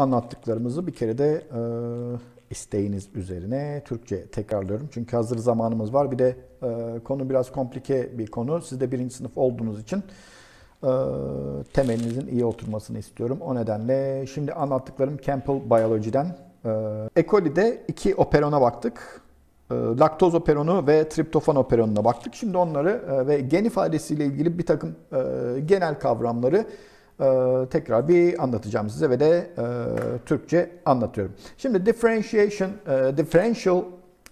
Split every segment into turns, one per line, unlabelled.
anlattıklarımızı bir kere de e, isteğiniz üzerine Türkçe tekrarlıyorum. Çünkü hazır zamanımız var. Bir de e, konu biraz komplike bir konu. Siz de birinci sınıf olduğunuz için e, temelinizin iyi oturmasını istiyorum. O nedenle şimdi anlattıklarım Campbell Biology'den. E, Ecoli'de iki operona baktık. E, laktoz operonu ve triptofan operonuna baktık. Şimdi onları e, ve gen ifadesiyle ilgili bir takım e, genel kavramları ee, tekrar bir anlatacağım size ve de e, Türkçe anlatıyorum. Şimdi differentiation, e, differential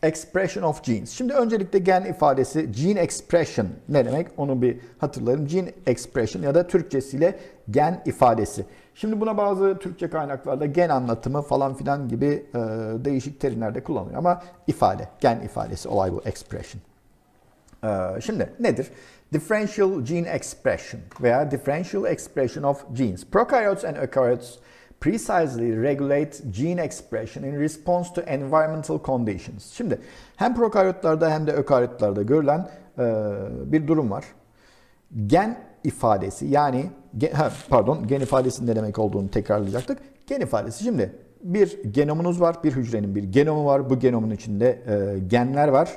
expression of genes. Şimdi öncelikle gen ifadesi gene expression ne demek onu bir hatırlayalım. Gene expression ya da Türkçesiyle gen ifadesi. Şimdi buna bazı Türkçe kaynaklarda gen anlatımı falan filan gibi e, değişik terimlerde kullanılıyor ama ifade, gen ifadesi olay bu expression. E, şimdi nedir? Differential Gene Expression veya Differential Expression of Genes. Prokaryotes and eukaryotes precisely regulate gene expression in response to environmental conditions. Şimdi hem prokaryotlarda hem de ökaryotlarda görülen e, bir durum var. Gen ifadesi yani gen, ha, pardon gen ifadesinin ne demek olduğunu tekrarlayacaktık. Gen ifadesi şimdi bir genomunuz var, bir hücrenin bir genomu var. Bu genomun içinde e, genler var.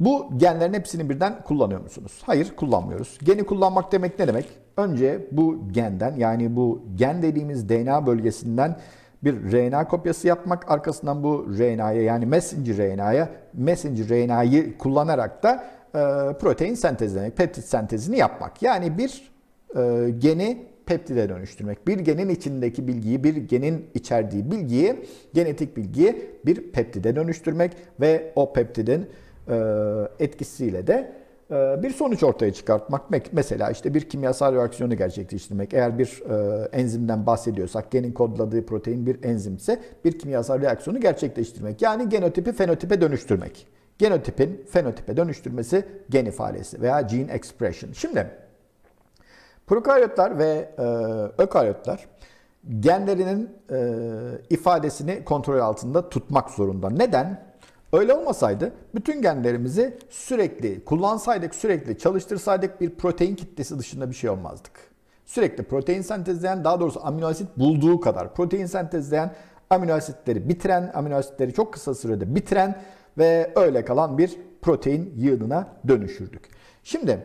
Bu genlerin hepsini birden kullanıyor musunuz? Hayır kullanmıyoruz. Geni kullanmak demek ne demek? Önce bu genden yani bu gen dediğimiz DNA bölgesinden bir RNA kopyası yapmak. Arkasından bu RNA'ya yani messenger RNA'ya messenger RNA'yı kullanarak da e, protein sentezini, peptit sentezini yapmak. Yani bir e, geni peptide dönüştürmek. Bir genin içindeki bilgiyi, bir genin içerdiği bilgiyi, genetik bilgiyi bir peptide dönüştürmek ve o peptidin e, etkisiyle de e, bir sonuç ortaya çıkartmak. Mesela işte bir kimyasal reaksiyonu gerçekleştirmek. Eğer bir e, enzimden bahsediyorsak, genin kodladığı protein bir enzimse bir kimyasal reaksiyonu gerçekleştirmek. Yani genotipi fenotipe dönüştürmek. Genotipin fenotipe dönüştürmesi gen ifadesi veya gene expression. Şimdi prokaryotlar ve ökaryotlar genlerinin ifadesini kontrol altında tutmak zorunda. Neden? Öyle olmasaydı bütün genlerimizi sürekli kullansaydık, sürekli çalıştırsaydık bir protein kitlesi dışında bir şey olmazdık. Sürekli protein sentezleyen, daha doğrusu amino asit bulduğu kadar protein sentezleyen, amino asitleri bitiren, amino asitleri çok kısa sürede bitiren ve öyle kalan bir protein yığınına dönüşürdük. Şimdi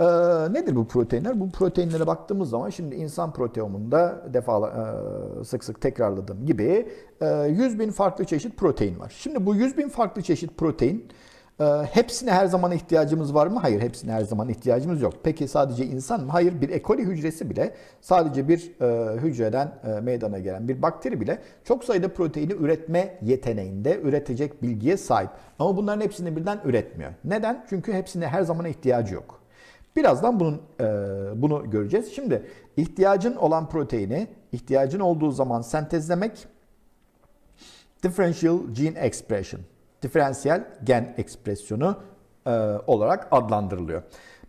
ee, nedir bu proteinler? Bu proteinlere baktığımız zaman şimdi insan proteomunda defa e, sık sık tekrarladığım gibi e, 100 bin farklı çeşit protein var. Şimdi bu 100 bin farklı çeşit protein e, hepsine her zaman ihtiyacımız var mı? Hayır hepsine her zaman ihtiyacımız yok. Peki sadece insan mı? Hayır bir ekoli hücresi bile sadece bir e, hücreden e, meydana gelen bir bakteri bile çok sayıda proteini üretme yeteneğinde üretecek bilgiye sahip. Ama bunların hepsini birden üretmiyor. Neden? Çünkü hepsine her zaman ihtiyacı yok. Birazdan bunun e, bunu göreceğiz. Şimdi ihtiyacın olan proteini ihtiyacın olduğu zaman sentezlemek differential gene expression, diferansiyel gen ekspresyonu e, olarak adlandırılıyor.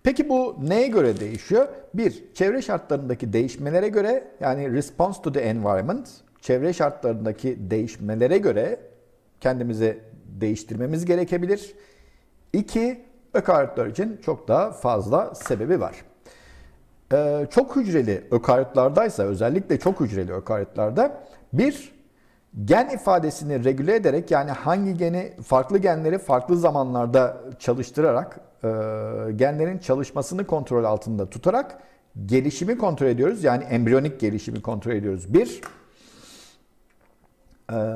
Peki bu neye göre değişiyor? Bir, çevre şartlarındaki değişmelere göre yani response to the environment, çevre şartlarındaki değişmelere göre kendimizi değiştirmemiz gerekebilir. İki, Ökaryotlar için çok daha fazla sebebi var. Ee, çok hücreli ökaryotlardaysa özellikle çok hücreli ökaryotlarda bir gen ifadesini regüle ederek yani hangi geni farklı genleri farklı zamanlarda çalıştırarak e, genlerin çalışmasını kontrol altında tutarak gelişimi kontrol ediyoruz. Yani embriyonik gelişimi kontrol ediyoruz. Bir, ee,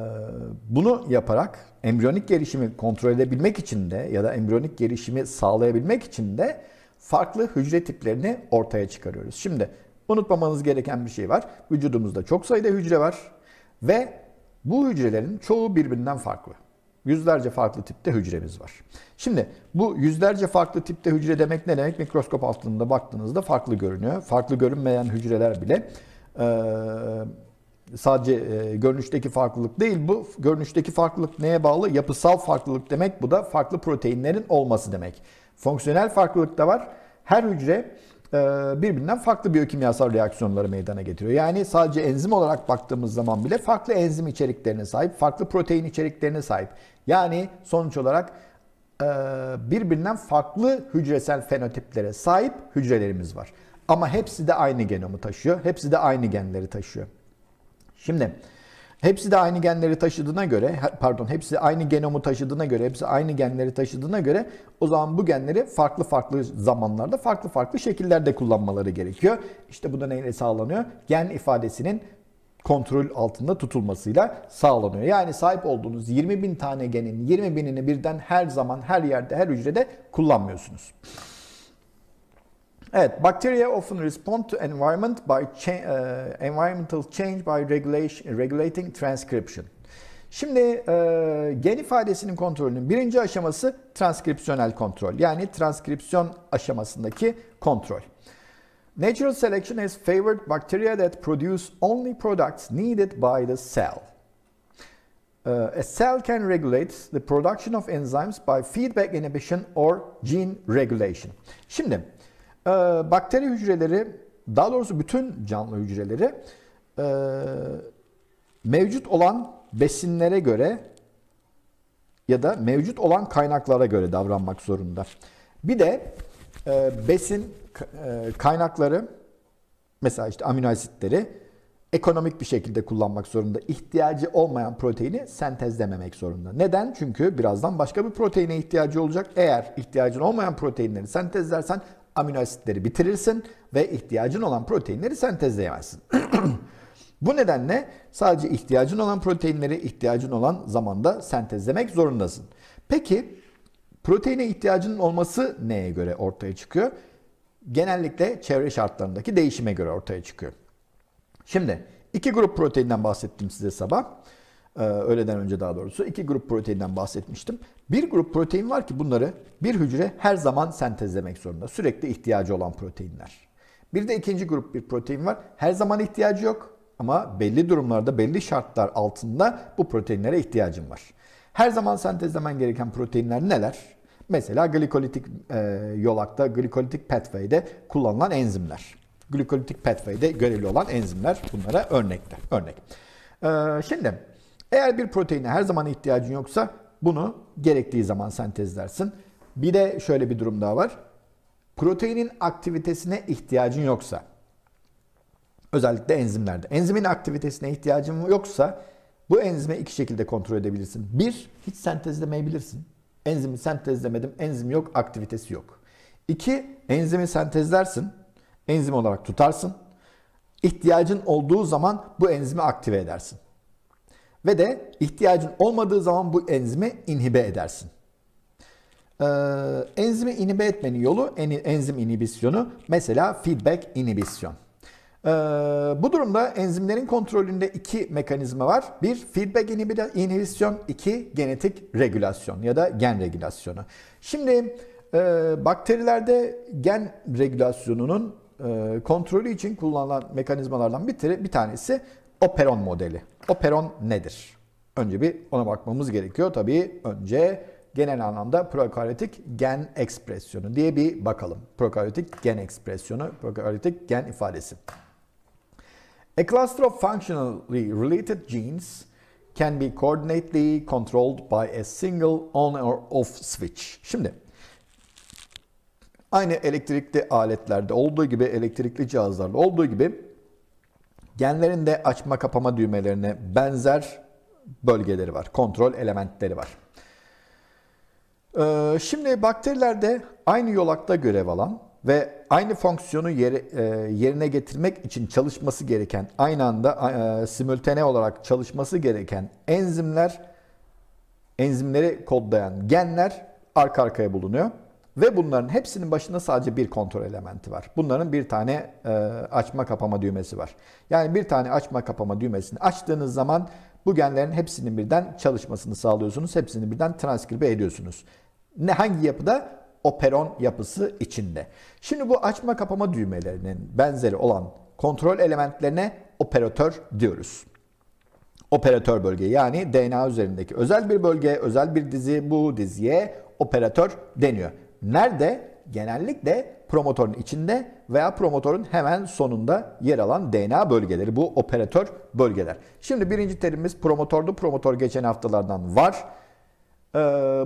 bunu yaparak embriyonik gelişimi kontrol edebilmek için de ya da embriyonik gelişimi sağlayabilmek için de farklı hücre tiplerini ortaya çıkarıyoruz. Şimdi unutmamanız gereken bir şey var. Vücudumuzda çok sayıda hücre var ve bu hücrelerin çoğu birbirinden farklı. Yüzlerce farklı tipte hücremiz var. Şimdi bu yüzlerce farklı tipte hücre demek ne demek? Mikroskop altında baktığınızda farklı görünüyor. Farklı görünmeyen hücreler bile e, sadece e, görünüşteki farklılık değil bu. Görünüşteki farklılık neye bağlı? Yapısal farklılık demek. Bu da farklı proteinlerin olması demek. Fonksiyonel farklılık da var. Her hücre e, birbirinden farklı biyokimyasal reaksiyonları meydana getiriyor. Yani sadece enzim olarak baktığımız zaman bile farklı enzim içeriklerine sahip, farklı protein içeriklerine sahip. Yani sonuç olarak e, birbirinden farklı hücresel fenotiplere sahip hücrelerimiz var. Ama hepsi de aynı genomu taşıyor. Hepsi de aynı genleri taşıyor. Şimdi hepsi de aynı genleri taşıdığına göre, pardon hepsi aynı genomu taşıdığına göre, hepsi aynı genleri taşıdığına göre o zaman bu genleri farklı farklı zamanlarda, farklı farklı şekillerde kullanmaları gerekiyor. İşte bu da neyle sağlanıyor? Gen ifadesinin kontrol altında tutulmasıyla sağlanıyor. Yani sahip olduğunuz 20 bin tane genin 20 binini birden her zaman, her yerde, her hücrede kullanmıyorsunuz. Evet, bacteria often respond to environment by cha uh, environmental change by regulation, regulating transcription. Şimdi e, gen ifadesinin kontrolünün birinci aşaması transkripsiyonel kontrol. Yani transkripsiyon aşamasındaki kontrol. Natural selection has favored bacteria that produce only products needed by the cell. Uh, a cell can regulate the production of enzymes by feedback inhibition or gene regulation. Şimdi ee, bakteri hücreleri, daha doğrusu bütün canlı hücreleri e, mevcut olan besinlere göre ya da mevcut olan kaynaklara göre davranmak zorunda. Bir de e, besin e, kaynakları mesela işte amino asitleri ekonomik bir şekilde kullanmak zorunda. İhtiyacı olmayan proteini sentezlememek zorunda. Neden? Çünkü birazdan başka bir proteine ihtiyacı olacak. Eğer ihtiyacın olmayan proteinleri sentezlersen amino asitleri bitirirsin ve ihtiyacın olan proteinleri sentezleyemezsin. Bu nedenle sadece ihtiyacın olan proteinleri ihtiyacın olan zamanda sentezlemek zorundasın. Peki proteine ihtiyacının olması neye göre ortaya çıkıyor? Genellikle çevre şartlarındaki değişime göre ortaya çıkıyor. Şimdi iki grup proteinden bahsettim size sabah. Ee, öğleden önce daha doğrusu iki grup proteinden bahsetmiştim. Bir grup protein var ki bunları bir hücre her zaman sentezlemek zorunda. Sürekli ihtiyacı olan proteinler. Bir de ikinci grup bir protein var. Her zaman ihtiyacı yok ama belli durumlarda belli şartlar altında bu proteinlere ihtiyacın var. Her zaman sentezlemen gereken proteinler neler? Mesela glikolitik e, yolakta, glikolitik pathway'de kullanılan enzimler. Glikolitik pathway'de görevli olan enzimler bunlara örnekler. Örnek. Ee, şimdi eğer bir proteine her zaman ihtiyacın yoksa bunu gerektiği zaman sentezlersin. Bir de şöyle bir durum daha var. Proteinin aktivitesine ihtiyacın yoksa, özellikle enzimlerde. Enzimin aktivitesine ihtiyacın yoksa bu enzime iki şekilde kontrol edebilirsin. Bir, hiç sentezlemeyebilirsin. Enzimi sentezlemedim, enzim yok, aktivitesi yok. İki, enzimi sentezlersin, enzim olarak tutarsın. İhtiyacın olduğu zaman bu enzimi aktive edersin. Ve de ihtiyacın olmadığı zaman bu enzimi inhibe edersin. Ee, enzimi inhibe etmenin yolu enzim inhibisyonu mesela feedback inhibisyon. Ee, bu durumda enzimlerin kontrolünde iki mekanizma var. Bir feedback inhibisyon, iki genetik regülasyon ya da gen regülasyonu. Şimdi e, bakterilerde gen regülasyonunun e, kontrolü için kullanılan mekanizmalardan bir, bir tanesi operon modeli. O Peron nedir? Önce bir ona bakmamız gerekiyor. Tabii önce genel anlamda prokaryotik gen ekspresyonu diye bir bakalım. Prokaryotik gen ekspresyonu, prokaryotik gen ifadesi. A cluster of functionally related genes can be coordinately controlled by a single on or off switch. Şimdi aynı elektrikli aletlerde olduğu gibi, elektrikli cihazlarda olduğu gibi Genlerin de açma kapama düğmelerine benzer bölgeleri var. Kontrol elementleri var. Ee, şimdi bakterilerde aynı yolakta görev alan ve aynı fonksiyonu yeri, e, yerine getirmek için çalışması gereken, aynı anda e, simültane olarak çalışması gereken enzimler, enzimleri kodlayan genler arka arkaya bulunuyor. Ve bunların hepsinin başında sadece bir kontrol elementi var. Bunların bir tane e, açma kapama düğmesi var. Yani bir tane açma kapama düğmesini açtığınız zaman bu genlerin hepsinin birden çalışmasını sağlıyorsunuz. Hepsini birden transkribe ediyorsunuz. Ne hangi yapıda? Operon yapısı içinde. Şimdi bu açma kapama düğmelerinin benzeri olan kontrol elementlerine operatör diyoruz operatör bölge yani DNA üzerindeki özel bir bölge, özel bir dizi bu diziye operatör deniyor. Nerede? Genellikle promotorun içinde veya promotorun hemen sonunda yer alan DNA bölgeleri. Bu operatör bölgeler. Şimdi birinci terimiz promotordu. Promotor geçen haftalardan var. Ee,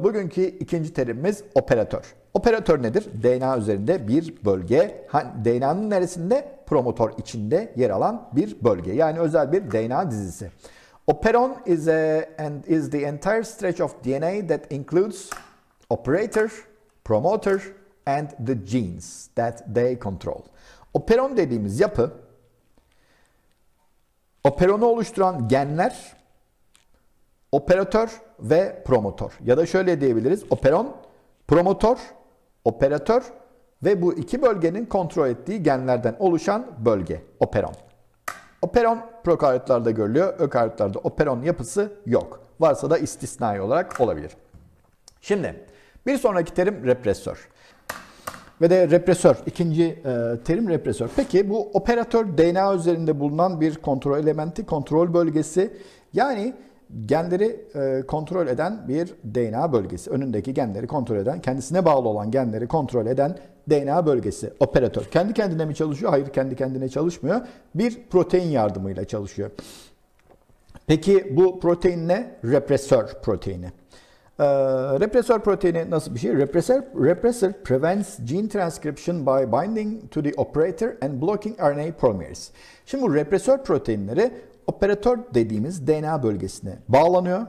bugünkü ikinci terimimiz operatör. Operatör nedir? DNA üzerinde bir bölge. DNA'nın neresinde? Promotor içinde yer alan bir bölge. Yani özel bir DNA dizisi. Operon is, a, and is the entire stretch of DNA that includes operator, promoter and the genes that they control. Operon dediğimiz yapı operonu oluşturan genler operatör ve promotor. Ya da şöyle diyebiliriz. Operon, promotor, operatör ve bu iki bölgenin kontrol ettiği genlerden oluşan bölge operon. Operon prokaryotlarda görülüyor. Ökaryotlarda operon yapısı yok. Varsa da istisnai olarak olabilir. Şimdi bir sonraki terim represör. Ve de represör, ikinci e, terim represör. Peki bu operatör DNA üzerinde bulunan bir kontrol elementi, kontrol bölgesi. Yani genleri e, kontrol eden bir DNA bölgesi. Önündeki genleri kontrol eden, kendisine bağlı olan genleri kontrol eden DNA bölgesi, operatör. Kendi kendine mi çalışıyor? Hayır, kendi kendine çalışmıyor. Bir protein yardımıyla çalışıyor. Peki bu protein ne? Represör proteini. Ee, represör proteini nasıl bir şey? Represör, represör prevents gene transcription by binding to the operator and blocking RNA polymerase. Şimdi bu repressor proteinleri operatör dediğimiz DNA bölgesine bağlanıyor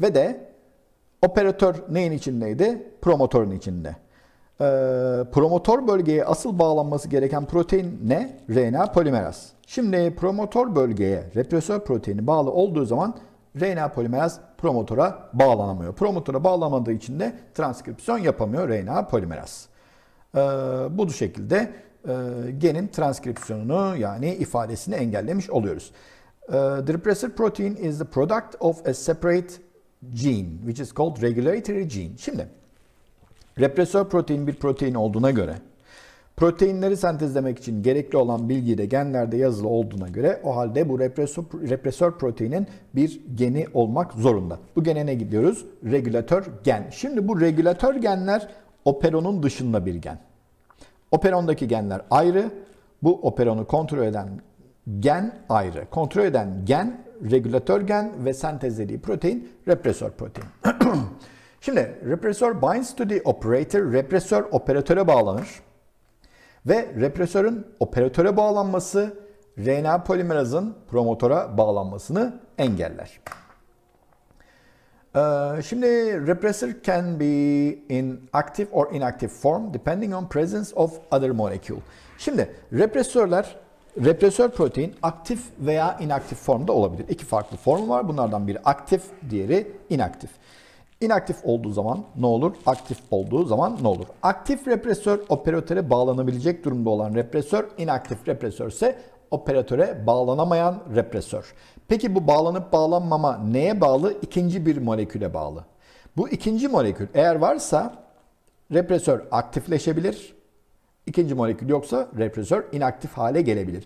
ve de operatör neyin içindeydi? Promotörün içinde. Ee, promotor bölgeye asıl bağlanması gereken protein ne? RNA polimeraz. Şimdi promotor bölgeye represör proteini bağlı olduğu zaman RNA polimeraz promotora bağlanamıyor. Promotora bağlamadığı için de transkripsiyon yapamıyor RNA polimeraz. Ee, bu şekilde e, genin transkripsiyonunu yani ifadesini engellemiş oluyoruz. Uh, the repressor protein is the product of a separate gene which is called regulatory gene. Şimdi repressor protein bir protein olduğuna göre Proteinleri sentezlemek için gerekli olan bilgi de genlerde yazılı olduğuna göre o halde bu represör, represör proteinin bir geni olmak zorunda. Bu gene ne gidiyoruz? Regülatör gen. Şimdi bu regülatör genler operonun dışında bir gen. Operondaki genler ayrı. Bu operonu kontrol eden gen ayrı. Kontrol eden gen, regülatör gen ve sentezlediği protein represör protein. Şimdi represör binds to the operator, represör operatöre bağlanır. Ve represörün operatöre bağlanması RNA polimerazın promotora bağlanmasını engeller. Ee, şimdi repressor can be in active or inactive form depending on presence of other molecule. Şimdi represörler represör protein aktif veya inaktif formda olabilir. İki farklı formu var. Bunlardan biri aktif, diğeri inaktif. İnaktif olduğu zaman ne olur? Aktif olduğu zaman ne olur? Aktif represör operatöre bağlanabilecek durumda olan represör, inaktif represör ise operatöre bağlanamayan represör. Peki bu bağlanıp bağlanmama neye bağlı? İkinci bir moleküle bağlı. Bu ikinci molekül eğer varsa represör aktifleşebilir. İkinci molekül yoksa represör inaktif hale gelebilir.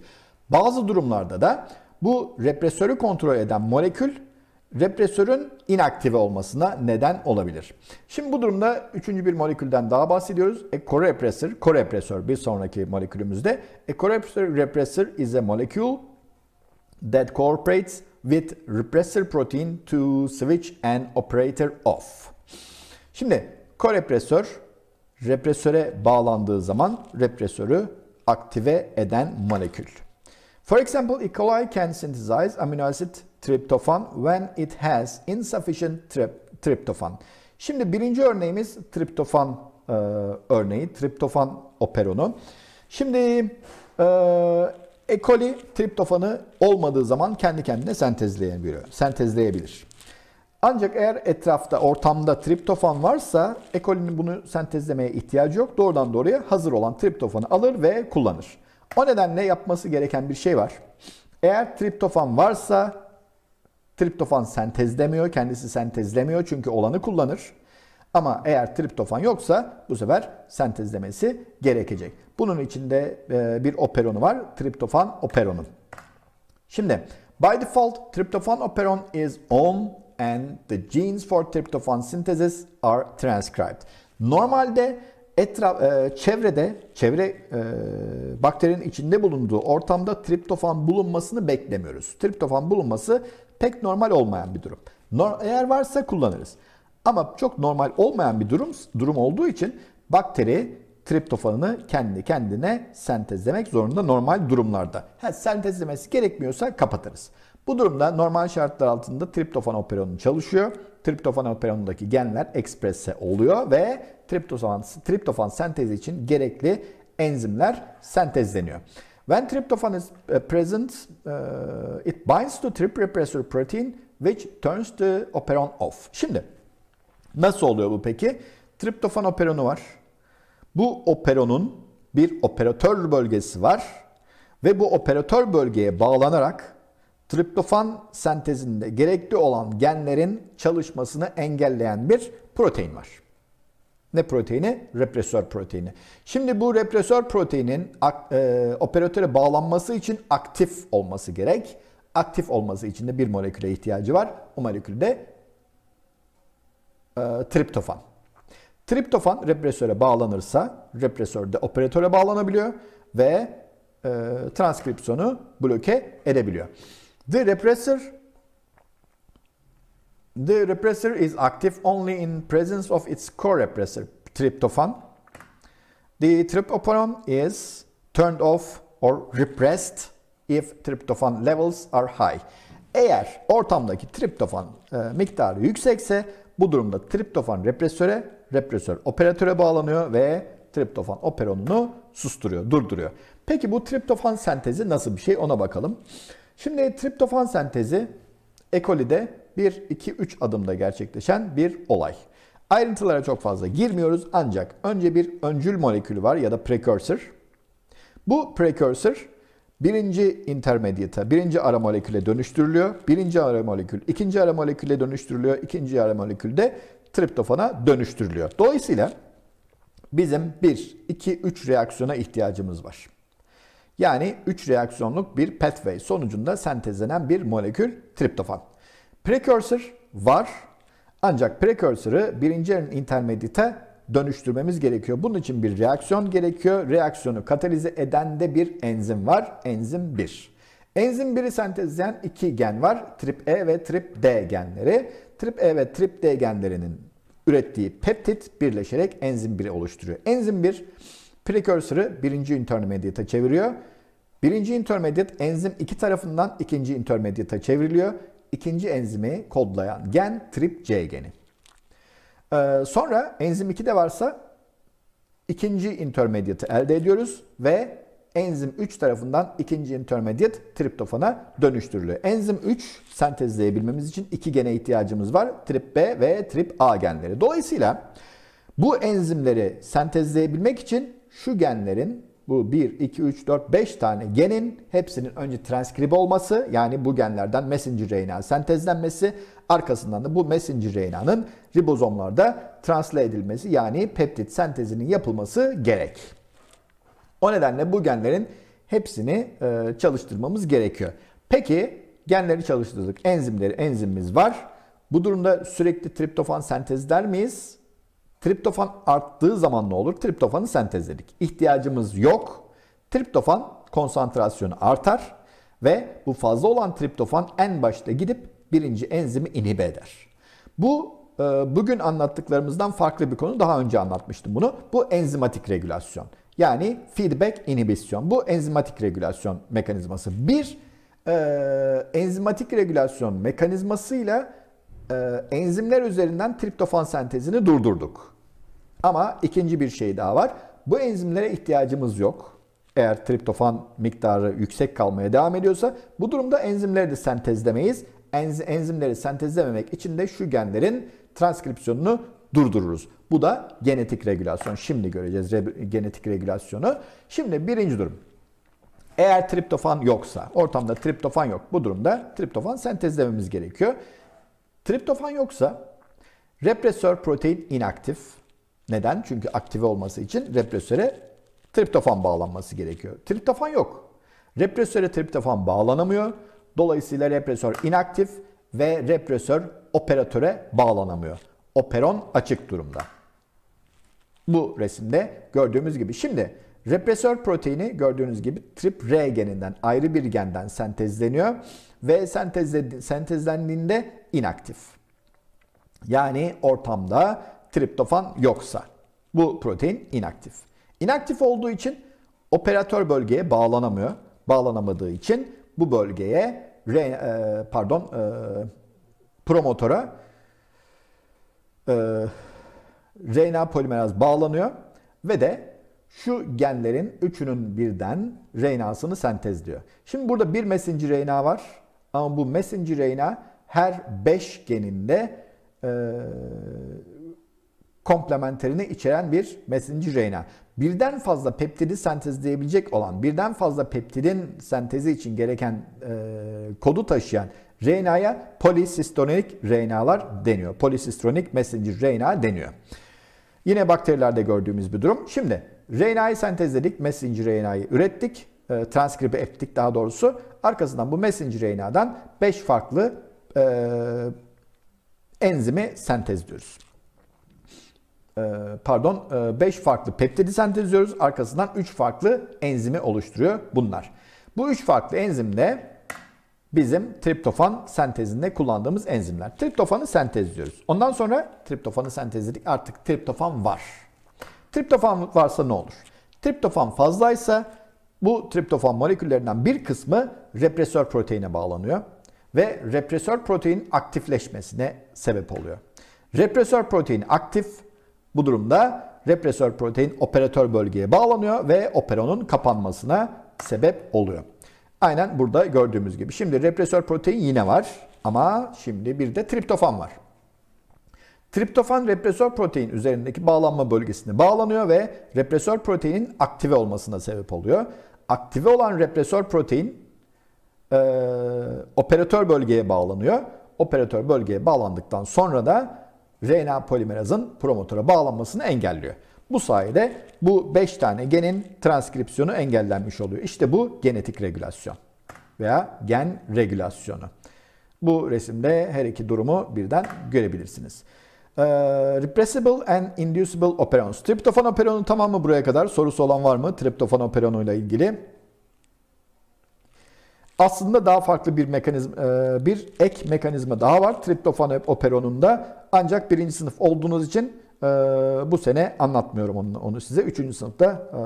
Bazı durumlarda da bu represörü kontrol eden molekül represörün inaktive olmasına neden olabilir. Şimdi bu durumda üçüncü bir molekülden daha bahsediyoruz. E, korepresör, korepresör bir sonraki molekülümüzde. A e, korepresor repressor is a molecule that cooperates with repressor protein to switch an operator off. Şimdi korepresör represöre bağlandığı zaman represörü aktive eden molekül. For example, E. coli can synthesize amino acid tryptofan when it has insufficient trip, tryptofan. Şimdi birinci örneğimiz triptofan e, örneği, triptofan operonu. Şimdi e, E. coli triptofanı olmadığı zaman kendi kendine sentezleyebiliyor, sentezleyebilir. Ancak eğer etrafta, ortamda triptofan varsa E. coli'nin bunu sentezlemeye ihtiyacı yok. Doğrudan doğruya hazır olan triptofanı alır ve kullanır. O nedenle yapması gereken bir şey var. Eğer triptofan varsa Triptofan sentezlemiyor, kendisi sentezlemiyor çünkü olanı kullanır. Ama eğer triptofan yoksa bu sefer sentezlemesi gerekecek. Bunun içinde e, bir operonu var. Triptofan operonu. Şimdi by default triptofan operon is on and the genes for tryptophan synthesis are transcribed. Normalde etraf, e, çevrede, çevre e, bakterinin içinde bulunduğu ortamda triptofan bulunmasını beklemiyoruz. Triptofan bulunması pek normal olmayan bir durum. Eğer varsa kullanırız. Ama çok normal olmayan bir durum durum olduğu için bakteri triptofanını kendi kendine sentezlemek zorunda normal durumlarda. Ha, sentezlemesi gerekmiyorsa kapatırız. Bu durumda normal şartlar altında triptofan operonu çalışıyor. Triptofan operonundaki genler eksprese oluyor ve triptofan, triptofan sentezi için gerekli enzimler sentezleniyor. When tryptophan is uh, present, uh, it binds to trip repressor protein which turns the operon off. Şimdi nasıl oluyor bu peki? Triptofan operonu var. Bu operonun bir operatör bölgesi var ve bu operatör bölgeye bağlanarak triptofan sentezinde gerekli olan genlerin çalışmasını engelleyen bir protein var. Ne proteini? Represör proteini. Şimdi bu represör proteinin e, operatöre bağlanması için aktif olması gerek. Aktif olması için de bir moleküle ihtiyacı var. O molekül de e, triptofan. Triptofan represöre bağlanırsa de operatöre bağlanabiliyor ve e, transkripsiyonu bloke edebiliyor. The repressor The repressor is active only in presence of its co-repressor, tryptophan. The tryptophan is turned off or repressed if tryptophan levels are high. Eğer ortamdaki triptofan e, miktarı yüksekse bu durumda tryptophan represöre, represör operatöre bağlanıyor ve tryptophan operonunu susturuyor, durduruyor. Peki bu tryptophan sentezi nasıl bir şey ona bakalım. Şimdi tryptophan sentezi ekolide 1, 2, 3 adımda gerçekleşen bir olay. Ayrıntılara çok fazla girmiyoruz ancak önce bir öncül molekülü var ya da precursor. Bu precursor birinci intermediate, birinci ara moleküle dönüştürülüyor. Birinci ara molekül ikinci ara moleküle dönüştürülüyor. İkinci ara molekül de triptofana dönüştürülüyor. Dolayısıyla bizim 1, 2, 3 reaksiyona ihtiyacımız var. Yani 3 reaksiyonluk bir pathway sonucunda sentezlenen bir molekül triptofan. Precursor var ancak precursor'ı birinci yarın intermedite dönüştürmemiz gerekiyor. Bunun için bir reaksiyon gerekiyor. Reaksiyonu katalize eden de bir enzim var. Enzim 1. Enzim 1'i sentezleyen iki gen var. Trip E ve Trip D genleri. Trip E ve Trip D genlerinin ürettiği peptit birleşerek enzim 1'i oluşturuyor. Enzim 1 precursor'ı birinci intermediate'a çeviriyor. Birinci intermediate enzim iki tarafından ikinci intermediate'a çevriliyor ikinci enzimi kodlayan gen trip geni. Ee, sonra enzim 2'de varsa ikinci intermediate'ı elde ediyoruz ve enzim 3 tarafından ikinci intermediate triptofana dönüştürülüyor. Enzim 3 sentezleyebilmemiz için iki gene ihtiyacımız var. TripB ve TripA genleri. Dolayısıyla bu enzimleri sentezleyebilmek için şu genlerin bu 1, 2, 3, 4, 5 tane genin hepsinin önce transkrip olması yani bu genlerden messenger RNA sentezlenmesi arkasından da bu messenger RNA'nın ribozomlarda transle edilmesi yani peptit sentezinin yapılması gerek. O nedenle bu genlerin hepsini e, çalıştırmamız gerekiyor. Peki genleri çalıştırdık. Enzimleri, enzimimiz var. Bu durumda sürekli triptofan sentezler miyiz? Triptofan arttığı zaman ne olur? Triptofanı sentezledik. İhtiyacımız yok. Triptofan konsantrasyonu artar ve bu fazla olan triptofan en başta gidip birinci enzimi inhibe eder. Bu e, bugün anlattıklarımızdan farklı bir konu. Daha önce anlatmıştım bunu. Bu enzimatik regülasyon. Yani feedback inhibisyon. Bu enzimatik regülasyon mekanizması. Bir e, enzimatik regülasyon mekanizmasıyla e, enzimler üzerinden triptofan sentezini durdurduk. Ama ikinci bir şey daha var. Bu enzimlere ihtiyacımız yok. Eğer triptofan miktarı yüksek kalmaya devam ediyorsa bu durumda enzimleri de sentezlemeyiz. Enz enzimleri sentezlememek için de şu genlerin transkripsiyonunu durdururuz. Bu da genetik regülasyon. Şimdi göreceğiz re genetik regülasyonu. Şimdi birinci durum. Eğer triptofan yoksa, ortamda triptofan yok. Bu durumda triptofan sentezlememiz gerekiyor. Triptofan yoksa represör protein inaktif. Neden? Çünkü aktive olması için represöre triptofan bağlanması gerekiyor. Triptofan yok. Represöre triptofan bağlanamıyor. Dolayısıyla represör inaktif ve represör operatöre bağlanamıyor. Operon açık durumda. Bu resimde gördüğümüz gibi. Şimdi represör proteini gördüğünüz gibi TRIP-R geninden ayrı bir genden sentezleniyor ve sentezlendiğinde inaktif. Yani ortamda triptofan yoksa bu protein inaktif. İnaktif olduğu için operatör bölgeye bağlanamıyor. Bağlanamadığı için bu bölgeye re, e, pardon e, promotora e, RNA polimeraz bağlanıyor ve de şu genlerin üçünün birden RNA'sını sentezliyor. Şimdi burada bir messenger RNA var ama bu messenger RNA her 5 geninde e, komplementerini içeren bir messenger RNA. Birden fazla peptidi sentezleyebilecek olan, birden fazla peptidin sentezi için gereken e, kodu taşıyan RNA'ya polisistronik RNA'lar deniyor. Polisistronik messenger RNA deniyor. Yine bakterilerde gördüğümüz bir durum. Şimdi RNA'yı sentezledik, messenger RNA'yı ürettik, e, transkribe ettik daha doğrusu. Arkasından bu messenger RNA'dan 5 farklı e, enzimi sentezliyoruz. Ee, pardon 5 e, farklı peptidi sentezliyoruz. Arkasından 3 farklı enzimi oluşturuyor bunlar. Bu 3 farklı enzim de bizim triptofan sentezinde kullandığımız enzimler. Triptofanı sentezliyoruz. Ondan sonra triptofanı sentezledik. Artık triptofan var. Triptofan varsa ne olur? Triptofan fazlaysa bu triptofan moleküllerinden bir kısmı represör proteine bağlanıyor ve represör protein aktifleşmesine sebep oluyor. Represör protein aktif bu durumda represör protein operatör bölgeye bağlanıyor ve operonun kapanmasına sebep oluyor. Aynen burada gördüğümüz gibi. Şimdi represör protein yine var ama şimdi bir de triptofan var. Triptofan represör protein üzerindeki bağlanma bölgesine bağlanıyor ve represör proteinin aktive olmasına sebep oluyor. Aktive olan represör protein e, operatör bölgeye bağlanıyor. Operatör bölgeye bağlandıktan sonra da RNA polimerazın promotora bağlanmasını engelliyor. Bu sayede bu 5 tane genin transkripsiyonu engellenmiş oluyor. İşte bu genetik regülasyon veya gen regülasyonu. Bu resimde her iki durumu birden görebilirsiniz. Ee, repressible and inducible operons. Triptofan operonu tamam mı buraya kadar? Sorusu olan var mı triptofan operonuyla ilgili? Aslında daha farklı bir mekanizm, e, bir ek mekanizma daha var. Triptofan operonunda ancak birinci sınıf olduğunuz için e, bu sene anlatmıyorum onu, onu size. Üçüncü sınıfta e,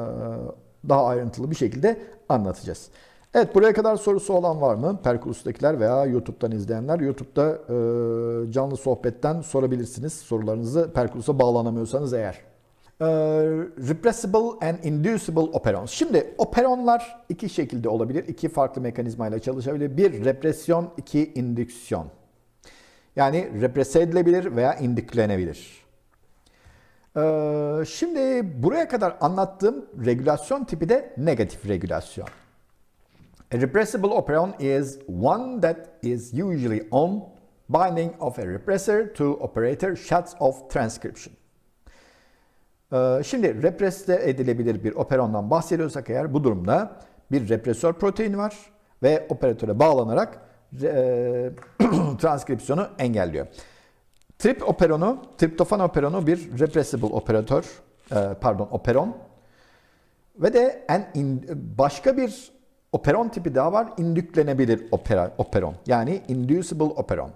daha ayrıntılı bir şekilde anlatacağız. Evet buraya kadar sorusu olan var mı? Perkulus'takiler veya YouTube'dan izleyenler. YouTube'da e, canlı sohbetten sorabilirsiniz sorularınızı Perkulus'a bağlanamıyorsanız eğer. E, repressible and inducible operons. Şimdi operonlar iki şekilde olabilir. iki farklı mekanizmayla çalışabilir. Bir represyon, iki indüksiyon. Yani represe edilebilir veya indiklenebilir. Ee, şimdi buraya kadar anlattığım regülasyon tipi de negatif regülasyon. A repressible operon is one that is usually on binding of a repressor to operator shuts off transcription. Ee, şimdi represe edilebilir bir operondan bahsediyorsak eğer bu durumda bir represör proteini var ve operatöre bağlanarak e, transkripsiyonu engelliyor. Trip operonu, triptofan operonu bir repressible operatör, e, pardon operon. Ve de en in, başka bir operon tipi daha var. indüklenebilir opera, operon. Yani inducible operon.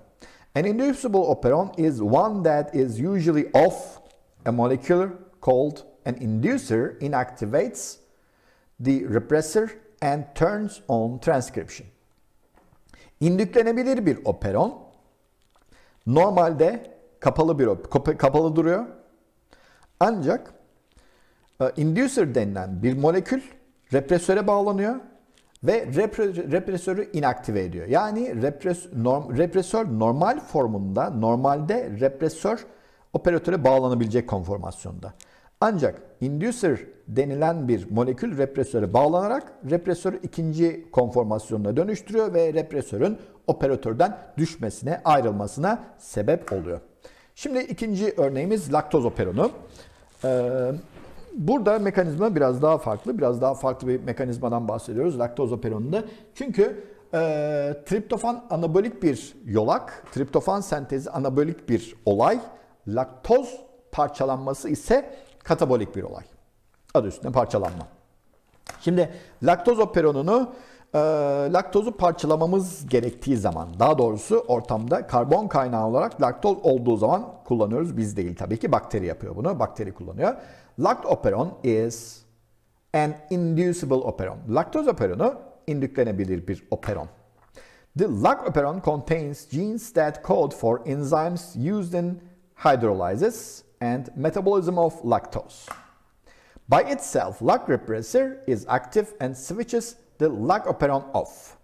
An inducible operon is one that is usually off a molecule called an inducer inactivates the repressor and turns on transcription. İndüklenebilir bir operon normalde kapalı bir kapalı duruyor. Ancak e, inducer denilen bir molekül represöre bağlanıyor ve represörü inaktive ediyor. Yani repres, norm, represör normal formunda, normalde represör operatöre bağlanabilecek konformasyonda. Ancak inducer denilen bir molekül represöre bağlanarak represörü ikinci konformasyonuna dönüştürüyor ve represörün operatörden düşmesine, ayrılmasına sebep oluyor. Şimdi ikinci örneğimiz laktoz operonu. Ee, burada mekanizma biraz daha farklı, biraz daha farklı bir mekanizmadan bahsediyoruz laktoz operonunda. Çünkü e, triptofan anabolik bir yolak, triptofan sentezi anabolik bir olay. Laktoz parçalanması ise katabolik bir olay. Adı üstünde parçalanma. Şimdi laktoz operonunu e, laktozu parçalamamız gerektiği zaman, daha doğrusu ortamda karbon kaynağı olarak laktoz olduğu zaman kullanıyoruz. Biz değil tabii ki bakteri yapıyor bunu. Bakteri kullanıyor. Lactoperon is an inducible operon. Laktoz operonu indüklenebilir bir operon. The lactoperon contains genes that code for enzymes used in hydrolysis and metabolism of lactose. By itself, LAC repressor is active and switches the LAC operon off.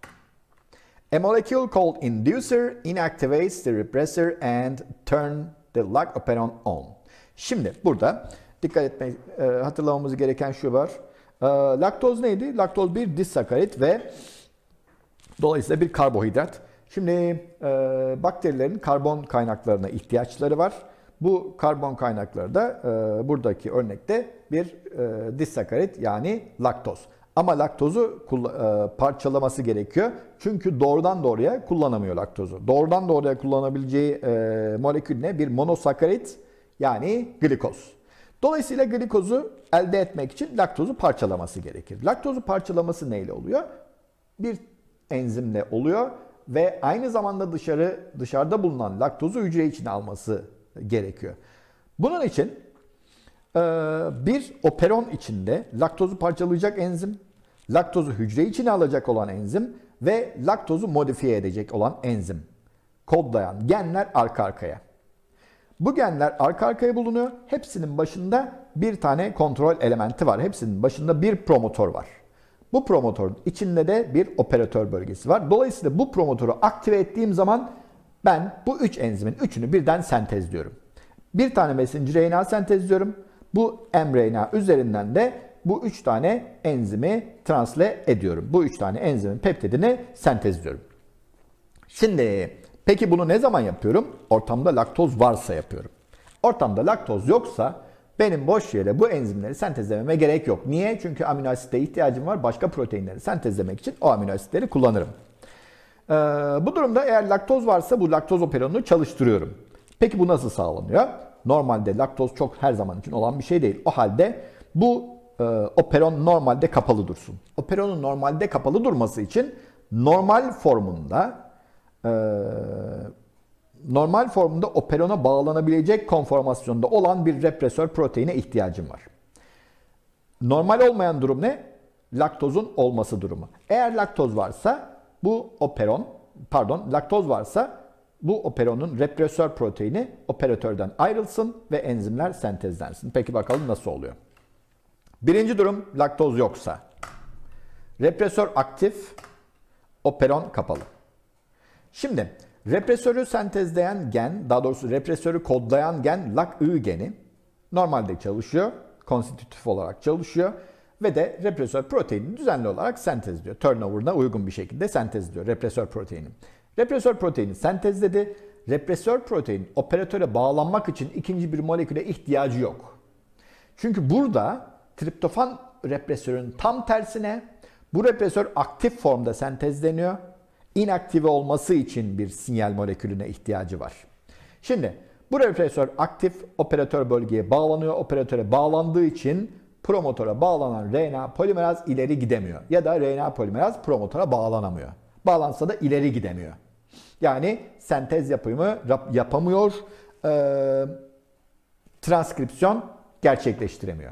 A molecule called inducer inactivates the repressor and turn the LAC operon on. Şimdi burada dikkat etmek e, hatırlamamız gereken şu var. E, laktoz neydi? Laktoz bir disakarit ve dolayısıyla bir karbohidrat. Şimdi e, bakterilerin karbon kaynaklarına ihtiyaçları var. Bu karbon kaynakları da e, buradaki örnekte bir e, disakarit yani laktoz. Ama laktozu e, parçalaması gerekiyor. Çünkü doğrudan doğruya kullanamıyor laktozu. Doğrudan doğruya kullanabileceği e, molekül ne? Bir monosakarit yani glikoz. Dolayısıyla glikozu elde etmek için laktozu parçalaması gerekir. Laktozu parçalaması neyle oluyor? Bir enzimle oluyor ve aynı zamanda dışarı dışarıda bulunan laktozu hücre içine alması gerekiyor. Bunun için e, bir operon içinde laktozu parçalayacak enzim, laktozu hücre içine alacak olan enzim ve laktozu modifiye edecek olan enzim. Kodlayan genler arka arkaya. Bu genler arka arkaya bulunuyor. Hepsinin başında bir tane kontrol elementi var. Hepsinin başında bir promotor var. Bu promotorun içinde de bir operatör bölgesi var. Dolayısıyla bu promotörü aktive ettiğim zaman ben bu üç enzimin üçünü birden sentezliyorum. Bir tanemesini RNA sentezliyorum. Bu mRNA üzerinden de bu üç tane enzimi transle ediyorum. Bu üç tane enzimin peptidini sentezliyorum. Şimdi peki bunu ne zaman yapıyorum? Ortamda laktoz varsa yapıyorum. Ortamda laktoz yoksa benim boş yere bu enzimleri sentezlememe gerek yok. Niye? Çünkü amino asitte ihtiyacım var. Başka proteinleri sentezlemek için o amino asitleri kullanırım. Ee, bu durumda eğer laktoz varsa bu laktoz operonunu çalıştırıyorum. Peki bu nasıl sağlanıyor? Normalde laktoz çok her zaman için olan bir şey değil. O halde bu e, operon normalde kapalı dursun. Operonun normalde kapalı durması için normal formunda e, normal formunda operona bağlanabilecek konformasyonda olan bir represör proteine ihtiyacım var. Normal olmayan durum ne? Laktozun olması durumu. Eğer laktoz varsa bu operon, pardon laktoz varsa bu operonun represör proteini operatörden ayrılsın ve enzimler sentezlensin. Peki bakalım nasıl oluyor? Birinci durum laktoz yoksa. Represör aktif, operon kapalı. Şimdi represörü sentezleyen gen, daha doğrusu represörü kodlayan gen lak geni normalde çalışıyor, konstitutif olarak çalışıyor ve de represör proteinini düzenli olarak sentezliyor. Turnover'ına uygun bir şekilde sentezliyor represör proteinini. Represör proteini sentezledi. Represör protein operatöre bağlanmak için ikinci bir moleküle ihtiyacı yok. Çünkü burada triptofan represörün tam tersine bu represör aktif formda sentezleniyor. İnaktive olması için bir sinyal molekülüne ihtiyacı var. Şimdi bu represör aktif operatör bölgeye bağlanıyor. Operatöre bağlandığı için promotora bağlanan RNA polimeraz ileri gidemiyor. Ya da RNA polimeraz promotora bağlanamıyor. Bağlansa da ileri gidemiyor. Yani sentez yapımı yapamıyor. E, transkripsiyon gerçekleştiremiyor.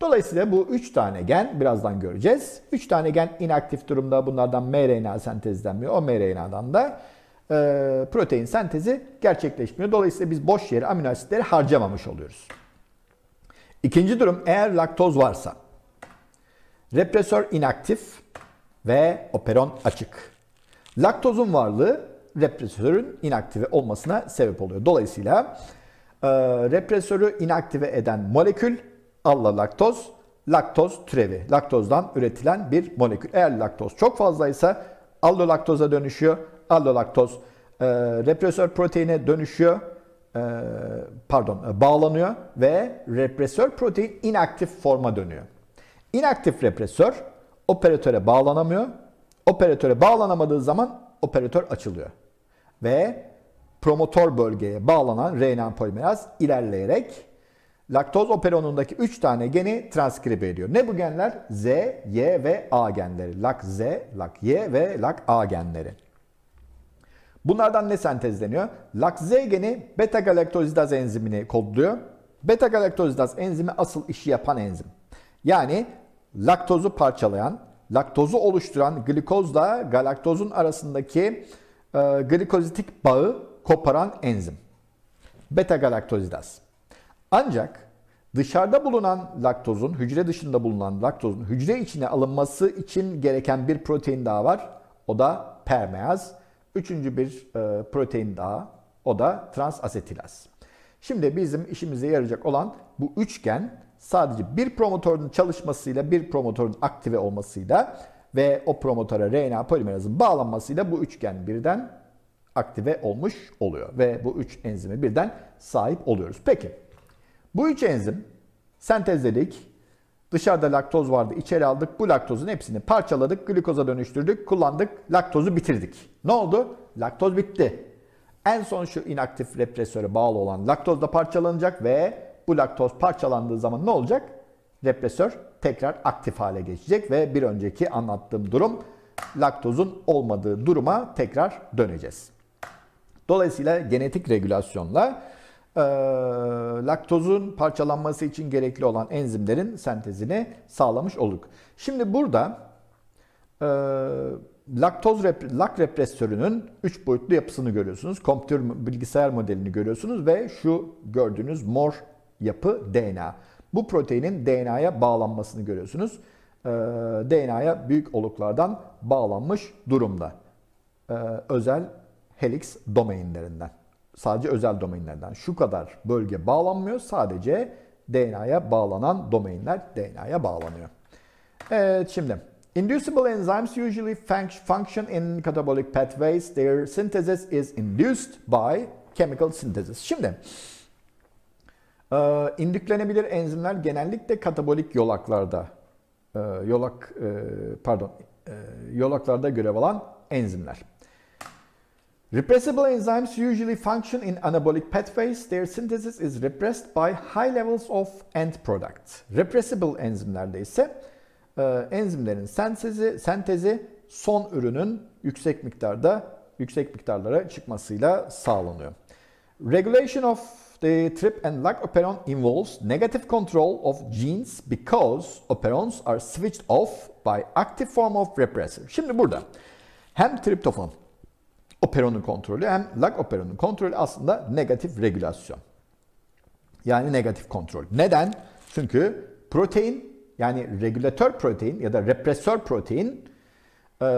Dolayısıyla bu 3 tane gen birazdan göreceğiz. 3 tane gen inaktif durumda bunlardan mRNA sentezlenmiyor. O mRNA'dan da e, protein sentezi gerçekleşmiyor. Dolayısıyla biz boş yere amino asitleri harcamamış oluyoruz. İkinci durum eğer laktoz varsa represör inaktif ve operon açık. Laktozun varlığı represörün inaktive olmasına sebep oluyor. Dolayısıyla e, represörü inaktive eden molekül alla laktoz, laktoz türevi. Laktozdan üretilen bir molekül. Eğer laktoz çok fazlaysa allolaktoza dönüşüyor. Allolaktoz e, represör proteine dönüşüyor ee, pardon e, bağlanıyor ve represör protein inaktif forma dönüyor. İnaktif represör operatöre bağlanamıyor. Operatöre bağlanamadığı zaman operatör açılıyor. Ve promotor bölgeye bağlanan RNA polimeraz ilerleyerek laktoz operonundaki 3 tane geni transkribe ediyor. Ne bu genler? Z, Y ve A genleri. Lak Z, Lak Y ve Lak A genleri. Bunlardan ne sentezleniyor? Lakzegeni beta galaktozidaz enzimini kodluyor. Beta galaktozidaz enzimi asıl işi yapan enzim. Yani laktozu parçalayan, laktozu oluşturan glikozla galaktozun arasındaki e, glikozitik bağı koparan enzim. Beta galaktozidaz. Ancak dışarıda bulunan laktozun, hücre dışında bulunan laktozun hücre içine alınması için gereken bir protein daha var. O da permeaz. Üçüncü bir e, protein daha o da transasetilaz. Şimdi bizim işimize yarayacak olan bu üçgen sadece bir promotorun çalışmasıyla bir promotorun aktive olmasıyla ve o promotora RNA polimerazın bağlanmasıyla bu üçgen birden aktive olmuş oluyor. Ve bu üç enzimi birden sahip oluyoruz. Peki bu üç enzim sentezledik, Dışarıda laktoz vardı. İçeri aldık. Bu laktozun hepsini parçaladık. Glikoza dönüştürdük. Kullandık. Laktozu bitirdik. Ne oldu? Laktoz bitti. En son şu inaktif represöre bağlı olan laktoz da parçalanacak ve bu laktoz parçalandığı zaman ne olacak? Represör tekrar aktif hale geçecek ve bir önceki anlattığım durum laktozun olmadığı duruma tekrar döneceğiz. Dolayısıyla genetik regülasyonla ee, laktozun parçalanması için gerekli olan enzimlerin sentezini sağlamış olduk. Şimdi burada e, laktoz rep lak represörünün 3 boyutlu yapısını görüyorsunuz. Kompütür bilgisayar modelini görüyorsunuz ve şu gördüğünüz mor yapı DNA. Bu proteinin DNA'ya bağlanmasını görüyorsunuz. E, ee, DNA'ya büyük oluklardan bağlanmış durumda. E, özel helix domainlerinden sadece özel domainlerden şu kadar bölge bağlanmıyor. Sadece DNA'ya bağlanan domainler DNA'ya bağlanıyor. Evet şimdi Inducible enzymes usually function in catabolic pathways. Their synthesis is induced by chemical synthesis. Şimdi e, indüklenebilir enzimler genellikle katabolik yolaklarda e, yolak e, pardon yolaklarda görev alan enzimler. Repressible enzymes usually function in anabolic pathways. Their synthesis is repressed by high levels of end products. Repressible enzimlerde ise e, enzimlerin sentezi, sentezi son ürünün yüksek miktarda yüksek miktarlara çıkmasıyla sağlanıyor. Regulation of the trip and lag operon involves negative control of genes because operons are switched off by active form of repressor. Şimdi burada hem triptofan operonun kontrolü hem lag operonun kontrolü aslında negatif regülasyon. Yani negatif kontrol. Neden? Çünkü protein yani regülatör protein ya da represör protein e,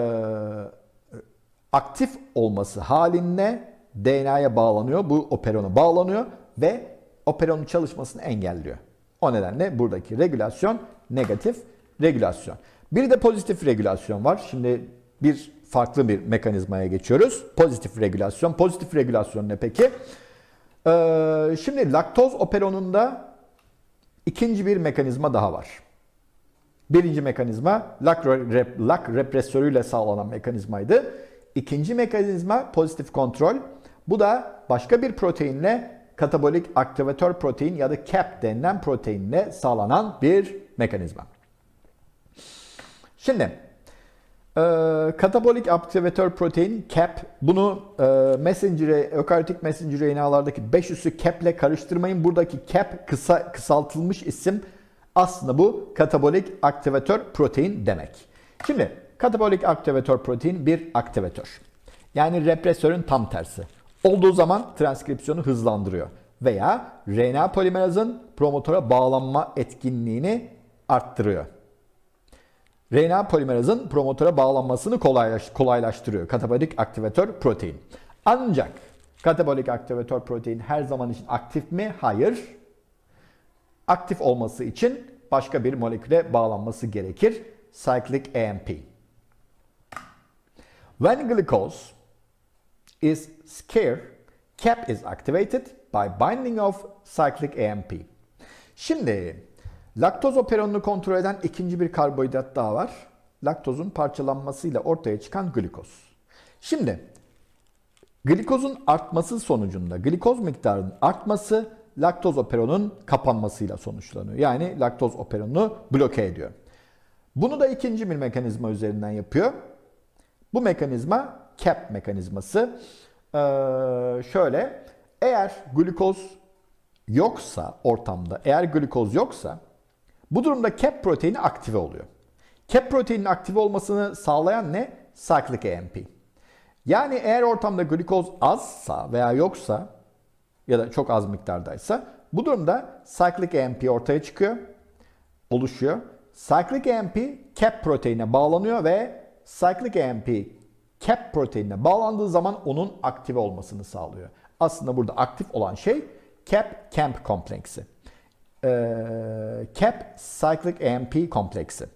aktif olması halinde DNA'ya bağlanıyor. Bu operona bağlanıyor ve operonun çalışmasını engelliyor. O nedenle buradaki regülasyon negatif regülasyon. Bir de pozitif regülasyon var. Şimdi bir farklı bir mekanizmaya geçiyoruz. Pozitif regülasyon. Pozitif regülasyon ne peki? Ee, şimdi laktoz operonunda ikinci bir mekanizma daha var. Birinci mekanizma lak, rep, lak represörüyle sağlanan mekanizmaydı. İkinci mekanizma pozitif kontrol. Bu da başka bir proteinle katabolik aktivatör protein ya da CAP denilen proteinle sağlanan bir mekanizma. Şimdi ee, katabolik aktivatör protein CAP. Bunu e, messenger, ökaryotik messenger RNA'lardaki 5 CAP'le karıştırmayın. Buradaki CAP kısa, kısaltılmış isim aslında bu katabolik aktivatör protein demek. Şimdi katabolik aktivatör protein bir aktivatör. Yani represörün tam tersi. Olduğu zaman transkripsiyonu hızlandırıyor veya RNA polimerazın promotora bağlanma etkinliğini arttırıyor. RNA polimerazın promotora bağlanmasını kolaylaş, kolaylaştırıyor katabolik aktivatör protein. Ancak katabolik aktivatör protein her zaman için aktif mi? Hayır. Aktif olması için başka bir moleküle bağlanması gerekir. Cyclic AMP. When glucose is scarce, CAP is activated by binding of cyclic AMP. Şimdi Laktoz operonunu kontrol eden ikinci bir karbohidrat daha var. Laktozun parçalanmasıyla ortaya çıkan glikoz. Şimdi glikozun artması sonucunda glikoz miktarının artması laktoz operonun kapanmasıyla sonuçlanıyor. Yani laktoz operonunu bloke ediyor. Bunu da ikinci bir mekanizma üzerinden yapıyor. Bu mekanizma CAP e mekanizması. Ee, şöyle eğer glikoz yoksa ortamda eğer glikoz yoksa bu durumda cap e proteini aktive oluyor. Cap e proteinin aktive olmasını sağlayan ne? Cyclic AMP. Yani eğer ortamda glikoz azsa veya yoksa ya da çok az miktardaysa bu durumda cyclic AMP ortaya çıkıyor, oluşuyor. Cyclic AMP cap e proteine bağlanıyor ve cyclic AMP cap proteinine bağlandığı zaman onun aktive olmasını sağlıyor. Aslında burada aktif olan şey cap-camp kompleksi e, CAP Cyclic AMP kompleksi.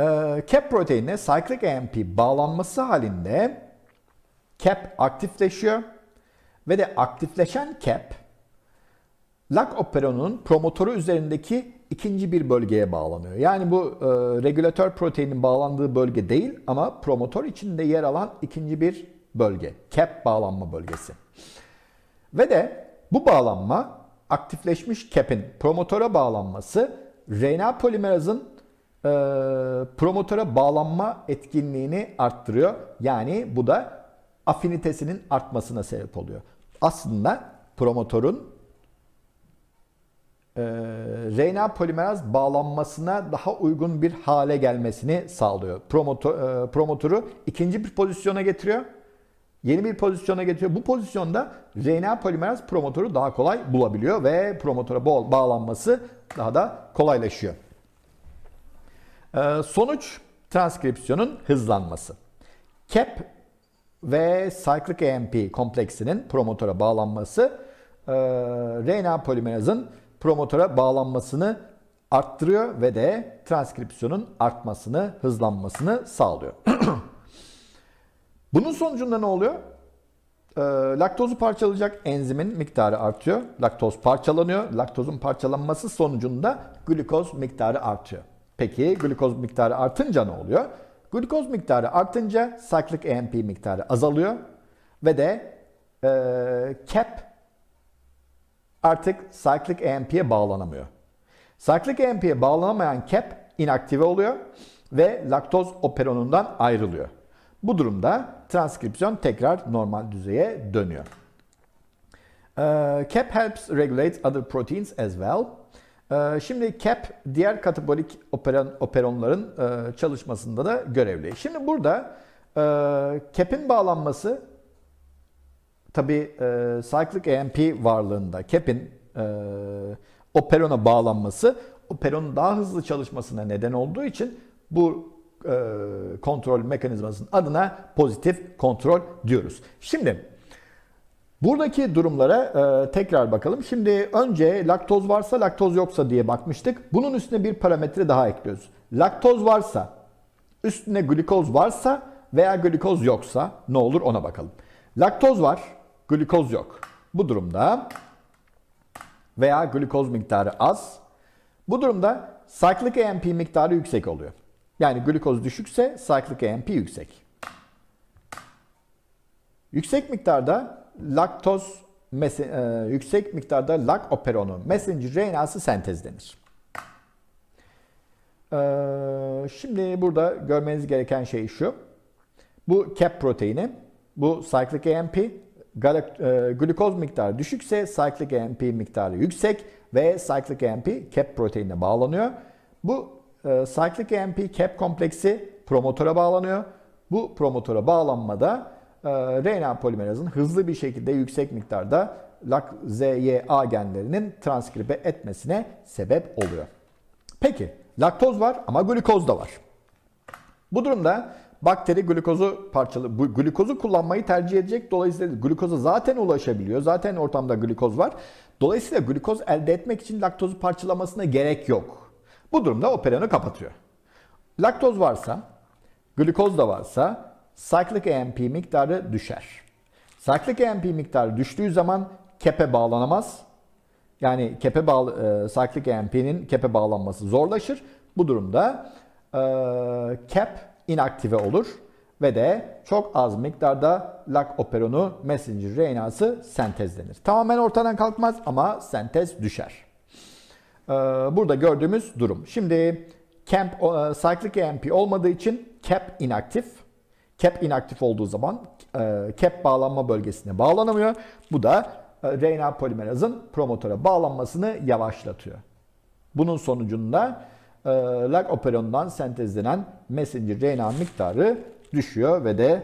E, CAP proteinine Cyclic AMP bağlanması halinde CAP aktifleşiyor ve de aktifleşen CAP lac operonunun promotoru üzerindeki ikinci bir bölgeye bağlanıyor. Yani bu e, regülatör proteinin bağlandığı bölge değil ama promotor içinde yer alan ikinci bir bölge. CAP bağlanma bölgesi. Ve de bu bağlanma aktifleşmiş cap'in promotora bağlanması RNA polimerazın e, promotora bağlanma etkinliğini arttırıyor. Yani bu da afinitesinin artmasına sebep oluyor. Aslında promotorun e, RNA polimeraz bağlanmasına daha uygun bir hale gelmesini sağlıyor. Promotor, e, promotoru ikinci bir pozisyona getiriyor yeni bir pozisyona getiriyor. Bu pozisyonda RNA polimeraz promotoru daha kolay bulabiliyor ve promotöre bağlanması daha da kolaylaşıyor. Ee, sonuç transkripsiyonun hızlanması. CAP ve cyclic AMP kompleksinin promotora bağlanması ee, RNA polimerazın promotora bağlanmasını arttırıyor ve de transkripsiyonun artmasını, hızlanmasını sağlıyor. Bunun sonucunda ne oluyor? Ee, laktozu parçalayacak enzimin miktarı artıyor. Laktoz parçalanıyor. Laktozun parçalanması sonucunda glikoz miktarı artıyor. Peki glikoz miktarı artınca ne oluyor? Glikoz miktarı artınca cyclic AMP miktarı azalıyor ve de e, CAP e artık cyclic AMP'ye bağlanamıyor. Cyclic AMP'ye bağlanamayan CAP e inaktive oluyor ve laktoz operonundan ayrılıyor. Bu durumda transkripsiyon tekrar normal düzeye dönüyor. Ee, CAP helps regulate other proteins as well. Ee, şimdi CAP diğer katabolik operan, operonların e, çalışmasında da görevli. Şimdi burada e, CAP'in bağlanması tabi e, cyclic AMP varlığında CAP'in operona bağlanması operonun daha hızlı çalışmasına neden olduğu için bu e, kontrol mekanizmasının adına pozitif kontrol diyoruz. Şimdi buradaki durumlara e, tekrar bakalım. Şimdi önce laktoz varsa laktoz yoksa diye bakmıştık. Bunun üstüne bir parametre daha ekliyoruz. Laktoz varsa, üstüne glikoz varsa veya glikoz yoksa ne olur ona bakalım. Laktoz var, glikoz yok. Bu durumda veya glikoz miktarı az. Bu durumda cyclic AMP miktarı yüksek oluyor. Yani glukoz düşükse cyclic AMP yüksek. Yüksek miktarda laktoz e, yüksek miktarda lak operonu messenger RNA'sı sentezlenir. Ee, şimdi burada görmeniz gereken şey şu. Bu cap e proteini, bu cyclic AMP, galak, e, glukoz miktarı düşükse cyclic AMP miktarı yüksek ve cyclic AMP cap e proteinine bağlanıyor. Bu e, Cyclic AMP cap kompleksi promotora bağlanıyor. Bu promotora bağlanmada e, RNA polimerazın hızlı bir şekilde yüksek miktarda LAK-ZYA genlerinin transkribe etmesine sebep oluyor. Peki laktoz var ama glukoz da var. Bu durumda bakteri glukozu parçalı glukozu kullanmayı tercih edecek. Dolayısıyla glukoza zaten ulaşabiliyor. Zaten ortamda glukoz var. Dolayısıyla glukoz elde etmek için laktozu parçalamasına gerek yok. Bu durumda operonu kapatıyor. Laktoz varsa, glikoz da varsa cyclic AMP miktarı düşer. Cyclic AMP miktarı düştüğü zaman kepe bağlanamaz. Yani kepe bağ, e, cyclic AMP'nin kepe bağlanması zorlaşır. Bu durumda e, cap inaktive olur ve de çok az miktarda lak operonu messenger RNA'sı sentezlenir. Tamamen ortadan kalkmaz ama sentez düşer. Ee, burada gördüğümüz durum. Şimdi camp, e, cyclic AMP olmadığı için cap inaktif. Cap inaktif olduğu zaman e, cap bağlanma bölgesine bağlanamıyor. Bu da e, RNA polimerazın promotora bağlanmasını yavaşlatıyor. Bunun sonucunda lag operondan sentezlenen messenger RNA miktarı düşüyor ve de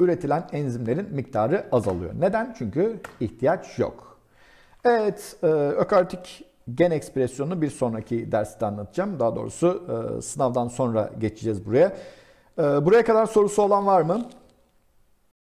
üretilen enzimlerin miktarı azalıyor. Neden? Çünkü ihtiyaç yok. Evet, e, ökartik gen ekspresyonunu bir sonraki derste anlatacağım. Daha doğrusu e, sınavdan sonra geçeceğiz buraya. E, buraya kadar sorusu olan var mı?